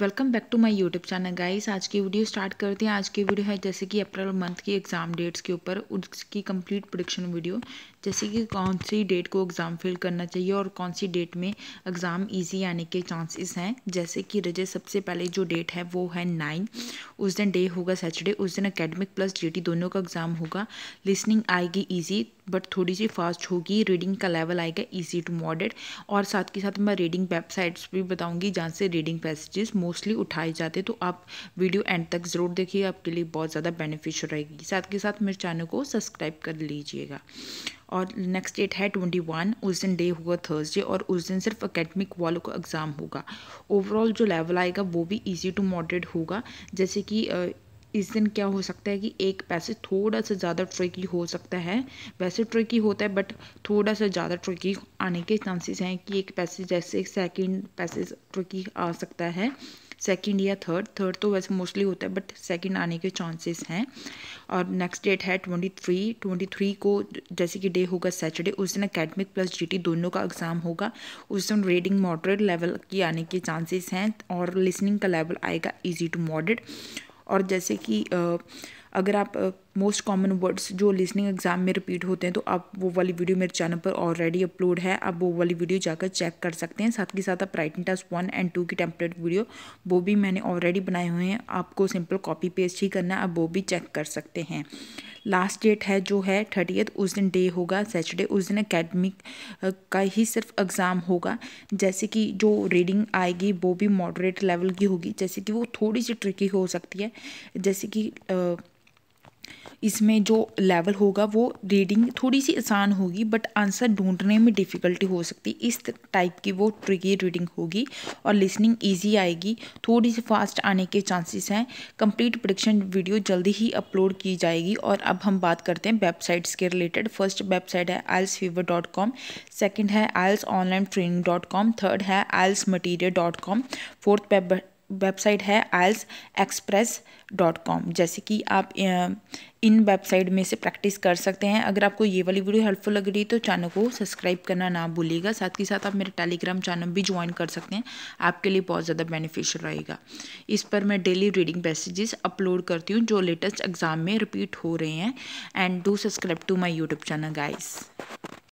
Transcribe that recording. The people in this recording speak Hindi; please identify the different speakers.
Speaker 1: welcome back to my YouTube channel guys आज की वीडियो स्टार्ट करते हैं आज की वीडियो है जैसे कि अप्रैल मंथ की एग्ज़ाम डेट्स के ऊपर उसकी कंप्लीट प्रोडिक्शन वीडियो जैसे कि कौन सी डेट को एग्ज़ाम फिल करना चाहिए और कौन सी डेट में एग्ज़ाम ईजी आने के चांसेस हैं जैसे कि रजे सबसे पहले जो डेट है वो है नाइन उस दिन डे होगा सैटरडे उस दिन अकेडमिक प्लस जीटी दोनों का एग्ज़ाम होगा लिसनिंग आएगी ईजी बट थोड़ी सी फास्ट होगी रीडिंग का लेवल आएगा ईजी टू मॉडरेट और साथ के साथ मैं रीडिंग वेबसाइट्स भी बताऊँगी जहाँ से रीडिंग पैसेजेस मोस्टली उठाए जाते तो आप वीडियो एंड तक ज़रूर देखिए आपके लिए बहुत ज़्यादा बेनिफिशियल रहेगी साथ के साथ मेरे चैनल को सब्सक्राइब कर लीजिएगा और नेक्स्ट डेट है ट्वेंटी वन उस दिन डे होगा थर्सडे और उस दिन सिर्फ अकेडमिक वालों का एग्ज़ाम होगा ओवरऑल जो लेवल आएगा वो भी ईजी टू मॉडरेट होगा जैसे कि इस दिन क्या हो सकता है कि एक पैसे थोड़ा सा ज़्यादा ट्रिकी हो सकता है वैसे ट्रिकी होता है बट थोड़ा सा ज़्यादा ट्रिकी आने के चांसेस हैं कि एक पैसे जैसे सेकंड पैसे ट्रिकी आ सकता है सेकेंड या थर्ड थर्ड तो वैसे मोस्टली होता है बट सेकेंड आने के चांसेस हैं और नेक्स्ट डेट है ट्वेंटी थ्री ट्वेंटी थ्री को जैसे कि डे होगा सैटरडे उस दिन अकेडमिक प्लस जीटी दोनों का एग्ज़ाम होगा उस दिन रीडिंग मॉडरेट लेवल की आने के चांसेस हैं और लिसनिंग का लेवल आएगा ईजी टू मॉडरेट और जैसे कि uh, अगर आप मोस्ट कॉमन वर्ड्स जो लिसनिंग एग्जाम में रिपीट होते हैं तो आप वो वाली वीडियो मेरे चैनल पर ऑलरेडी अपलोड है आप वो वाली वीडियो जाकर चेक कर सकते हैं साथ के साथ आप writing test one and two की टेम्पलेट वीडियो वो भी मैंने ऑलरेडी बनाए हुए हैं आपको सिंपल कॉपी पेस्ट ही करना है आप वो भी चेक कर सकते हैं लास्ट डेट है जो है थर्टीथ उस दिन डे होगा सैटरडे उस दिन अकेडमिक का ही सिर्फ एग्ज़ाम होगा जैसे कि जो रीडिंग आएगी वो भी मॉडरेट लेवल की होगी जैसे कि वो थोड़ी सी ट्रिकी हो सकती है जैसे कि आ, इसमें जो लेवल होगा वो रीडिंग थोड़ी सी आसान होगी बट आंसर ढूंढने में डिफ़िकल्टी हो सकती इस टाइप की वो ट्रिकी रीडिंग होगी और लिसनिंग ईजी आएगी थोड़ी सी फास्ट आने के चांसेस हैं कंप्लीट प्रोडक्शन वीडियो जल्दी ही अपलोड की जाएगी और अब हम बात करते हैं वेबसाइट्स के रिलेटेड फर्स्ट वेबसाइट है IELTS fever dot com second है IELTS online training dot com third है IELTS material dot com fourth web website है आयल्स एक्सप्रेस डॉट कॉम जैसे कि आप इन वेबसाइट में से प्रैक्टिस कर सकते हैं अगर आपको ये वाली वीडियो हेल्पफुल लग रही है तो चैनल को सब्सक्राइब करना ना भूलिएगा साथ ही साथ आप मेरे टेलीग्राम चैनल भी ज्वाइन कर सकते हैं आपके लिए बहुत ज़्यादा बेनिफिशियल रहेगा इस पर मैं डेली रीडिंग पैसेजेस अपलोड करती हूँ जो लेटेस्ट एग्ज़ाम में रिपीट हो रहे हैं and do subscribe to my YouTube channel guys